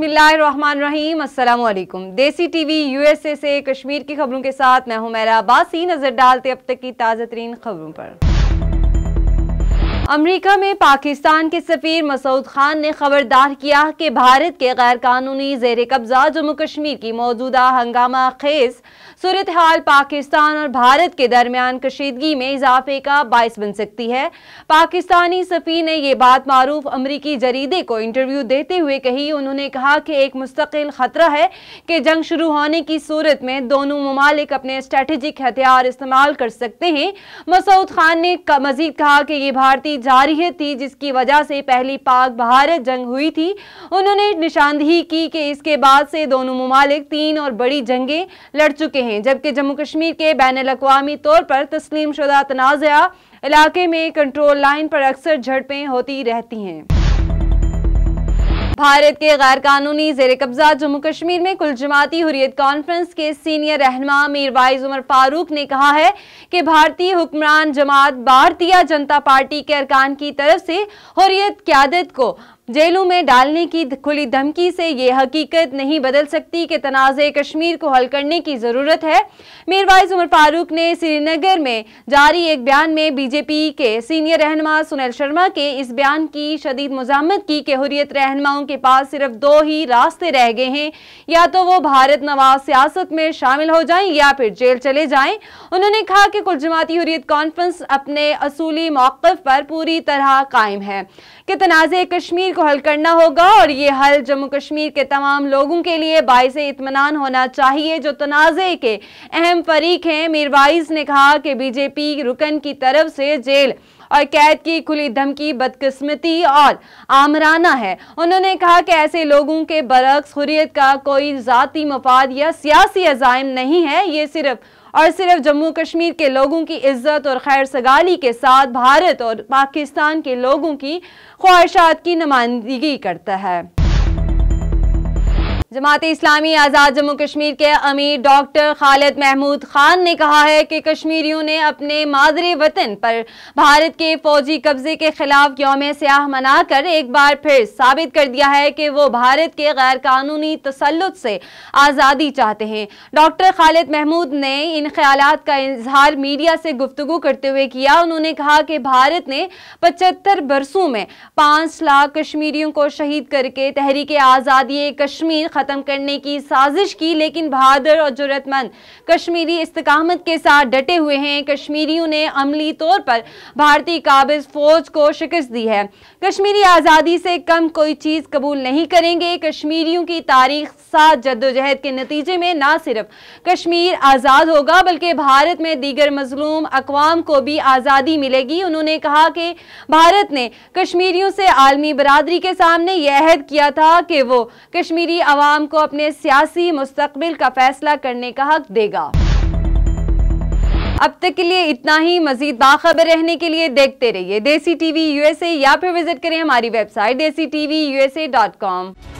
बिस्मिल्लाहिर्रहमानिर्रहीम देसी TV USA से कश्मीर की खबरों के साथ मैं हूं मेरा बासी नज़र डालते अब तक की ताज़ा तरीन खबरों पर अमेरिका में पाकिस्तान के सफीर मसूद खान ने खबरदार किया कि भारत के गैर कानूनी जेर कब्जा जम्मू कश्मीर की मौजूदा हंगामा खेज सूरत हाल पाकिस्तान और भारत के दरमियान कशीदगी में इजाफे का बायस बन सकती है पाकिस्तानी सफी ने यह बात मारूफ अमरीकी जरीदे को इंटरव्यू देते हुए कही उन्होंने कहा कि एक मुस्तकिल खतरा है कि जंग शुरू होने की सूरत में दोनों ममालिक अपने स्ट्रेटेजिक हथियार इस्तेमाल कर सकते हैं मसूद खान ने मजीद कहा कि ये भारतीय जारी थी जिसकी वजह से पहली पाक भारत जंग हुई थी उन्होंने निशानदेही की कि इसके बाद से दोनों ममालिक तीन और बड़ी जंगें लड़ चुके हैं जबकि जम्मू कश्मीर के बैन अवी तौर पर तस्लीम शुदा तनाजा इलाके में कंट्रोल लाइन पर अक्सर झड़पें होती रहती हैं भारत के गैर कानूनी जेर कब्जा जम्मू कश्मीर में कुल जमाती हुरियत कॉन्फ्रेंस के सीनियर रहनमा मीर वाइज उमर फारूक ने कहा है कि भारतीय हुक्मरान जमात भारतीय जनता पार्टी के अरकान की तरफ से हुरियत क्यादत को जेलों में डालने की खुली धमकी से ये हकीकत नहीं बदल सकती कि तनाज़ कश्मीर को हल करने की ज़रूरत है मीरवाइज उमर फारूक ने श्रीनगर में जारी एक बयान में बीजेपी के सीनियर रहनमा सुनील शर्मा के इस बयान की शदीद मजामत की कि हुरियत रहनुमाओं के पास सिर्फ दो ही रास्ते रह गए हैं या तो वो भारत नवाज सियासत में शामिल हो जाए या फिर जेल चले जाएं उन्होंने कहा कि कुल जमाती हुरियत कॉन्फ्रेंस अपने असूली मौक़ पर पूरी तरह कायम है कि तनाज़ कश्मीर को हल करना होगा और ये हल जम्मू कश्मीर के तमाम लोगों के लिए बायस इतमान होना चाहिए जो तनाज़े के अहम फरीक हैं मीरवाइज ने कहा कि बीजेपी रुकन की तरफ से जेल और कैद की खुली धमकी बदकिस्मती और आमराना है उन्होंने कहा कि ऐसे लोगों के बरक्स हुरियत का कोई जाति मफाद या सियासी अजायम नहीं है ये सिर्फ और सिर्फ जम्मू कश्मीर के लोगों की इज्जत और खैर सगाली के साथ भारत और पाकिस्तान के लोगों की ख्वाहिशात की नुमाइंदगी करता है जमात इस्लामी आज़ाद जम्मू कश्मीर के अमीर डॉक्टर खालिद महमूद खान ने कहा है कि कश्मीरियों ने अपने मादरे वतन पर भारत के फौजी कब्जे के खिलाफ योम स्याह मनाकर एक बार फिर साबित कर दिया है कि वो भारत के गैर कानूनी तसलुत से आज़ादी चाहते हैं डॉक्टर खालिद महमूद ने इन ख्याल का इजहार मीडिया से गुफ्तु करते हुए किया उन्होंने कहा कि भारत ने पचहत्तर बरसों में पाँच लाख कश्मीरियों को शहीद करके तहरीक आज़ादी कश्मीर ख़त्म करने की साजिश की लेकिन बहादुर और ज़रूरतमंद कश्मीरी इस्तकामत के साथ डटे हुए हैं कश्मीरियों ने अमली तौर पर भारतीय काबिज फ़ौज को शिकस्त दी है कश्मीरी आज़ादी से कम कोई चीज़ कबूल नहीं करेंगे कश्मीरियों की तारीख सात जद्दोजहद के नतीजे में न सिर्फ कश्मीर आज़ाद होगा बल्कि भारत में दीगर मजलूम अकवाम को भी आज़ादी मिलेगी उन्होंने कहा कि भारत ने कश्मीरियों से आलमी बरदरी के सामने यह अहद किया था कि वो कश्मीरी आवाम आवाम को अपने सियासी मुस्तबिल का फैसला करने का हक देगा अब तक के लिए इतना ही मजीद बाखबर रहने के लिए देखते रहिए देसी टीवी यूएसए या फिर विजिट करें हमारी वेबसाइट देसी टीवी यूएसए डॉट कॉम